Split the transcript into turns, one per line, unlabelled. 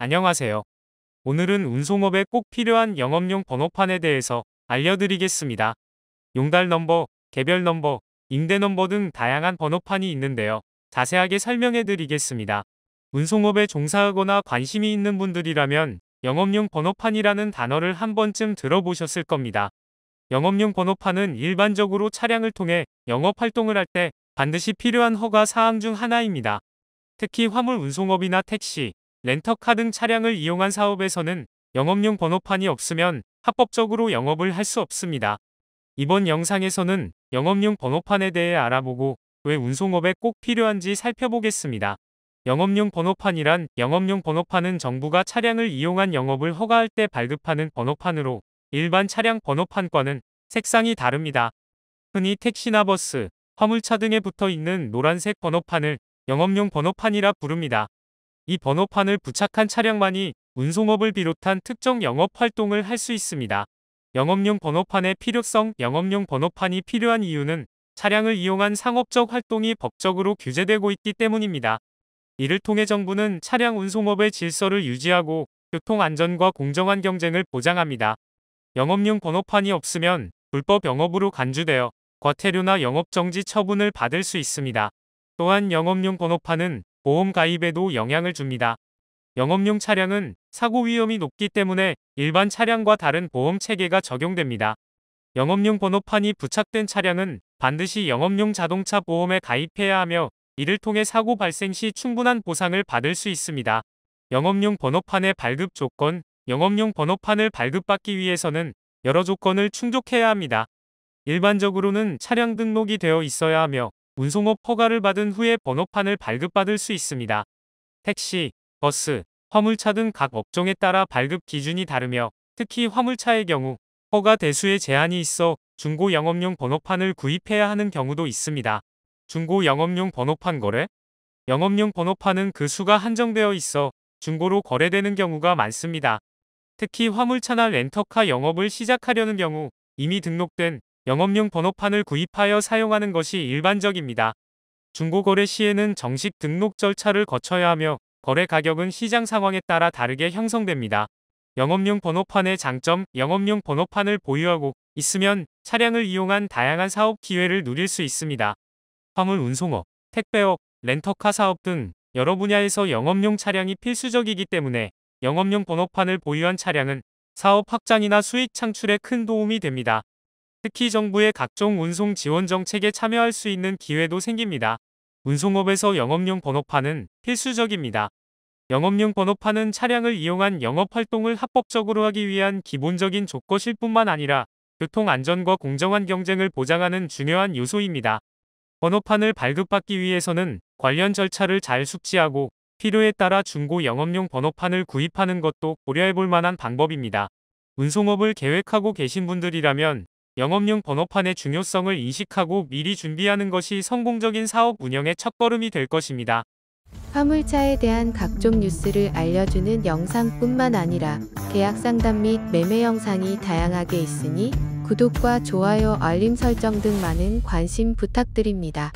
안녕하세요. 오늘은 운송업에 꼭 필요한 영업용 번호판에 대해서 알려드리겠습니다. 용달 넘버, 개별 넘버, 임대 넘버 등 다양한 번호판이 있는데요. 자세하게 설명해 드리겠습니다. 운송업에 종사하거나 관심이 있는 분들이라면 영업용 번호판이라는 단어를 한 번쯤 들어보셨을 겁니다. 영업용 번호판은 일반적으로 차량을 통해 영업활동을 할 때 반드시 필요한 허가 사항 중 하나입니다. 특히 화물 운송업이나 택시, 렌터카 등 차량을 이용한 사업에서는 영업용 번호판이 없으면 합법적으로 영업을 할 수 없습니다. 이번 영상에서는 영업용 번호판에 대해 알아보고 왜 운송업에 꼭 필요한지 살펴보겠습니다. 영업용 번호판이란 영업용 번호판은 정부가 차량을 이용한 영업을 허가할 때 발급하는 번호판으로 일반 차량 번호판과는 색상이 다릅니다. 흔히 택시나 버스, 화물차 등에 붙어 있는 노란색 번호판을 영업용 번호판이라 부릅니다. 이 번호판을 부착한 차량만이 운송업을 비롯한 특정 영업 활동을 할 수 있습니다. 영업용 번호판의 필요성 영업용 번호판이 필요한 이유는 차량을 이용한 상업적 활동이 법적으로 규제되고 있기 때문입니다. 이를 통해 정부는 차량 운송업의 질서를 유지하고 교통 안전과 공정한 경쟁을 보장합니다. 영업용 번호판이 없으면 불법 영업으로 간주되어 과태료나 영업정지 처분을 받을 수 있습니다. 또한 영업용 번호판은 보험 가입에도 영향을 줍니다. 영업용 차량은 사고 위험이 높기 때문에 일반 차량과 다른 보험 체계가 적용됩니다. 영업용 번호판이 부착된 차량은 반드시 영업용 자동차 보험에 가입해야 하며 이를 통해 사고 발생 시 충분한 보상을 받을 수 있습니다. 영업용 번호판의 발급 조건 영업용 번호판을 발급받기 위해서는 여러 조건을 충족해야 합니다. 일반적으로는 차량 등록이 되어 있어야 하며 운송업 허가를 받은 후에 번호판을 발급받을 수 있습니다. 택시, 버스, 화물차 등 각 업종에 따라 발급 기준이 다르며 특히 화물차의 경우 허가 대수에 제한이 있어 중고 영업용 번호판을 구입해야 하는 경우도 있습니다. 중고 영업용 번호판 거래? 영업용 번호판은 그 수가 한정되어 있어 중고로 거래되는 경우가 많습니다. 특히 화물차나 렌터카 영업을 시작하려는 경우 이미 등록된 영업용 번호판을 구입하여 사용하는 것이 일반적입니다. 중고거래 시에는 정식 등록 절차를 거쳐야 하며 거래 가격은 시장 상황에 따라 다르게 형성됩니다. 영업용 번호판의 장점 영업용 번호판을 보유하고 있으면 차량을 이용한 다양한 사업 기회를 누릴 수 있습니다. 화물 운송업, 택배업, 렌터카 사업 등 여러 분야에서 영업용 차량이 필수적이기 때문에 영업용 번호판을 보유한 차량은 사업 확장이나 수익 창출에 큰 도움이 됩니다. 특히 정부의 각종 운송 지원 정책에 참여할 수 있는 기회도 생깁니다. 운송업에서 영업용 번호판은 필수적입니다. 영업용 번호판은 차량을 이용한 영업활동을 합법적으로 하기 위한 기본적인 조건일 뿐만 아니라 교통안전과 공정한 경쟁을 보장하는 중요한 요소입니다. 번호판을 발급받기 위해서는 관련 절차를 잘 숙지하고 필요에 따라 중고 영업용 번호판을 구입하는 것도 고려해볼 만한 방법입니다. 운송업을 계획하고 계신 분들이라면 영업용 번호판의 중요성을 인식하고 미리 준비하는 것이 성공적인 사업 운영의 첫걸음이 될 것입니다. 화물차에 대한 각종 뉴스를 알려주는 영상뿐만 아니라 계약 상담 및 매매 영상이 다양하게 있으니 구독과 좋아요, 알림 설정 등 많은 관심 부탁드립니다.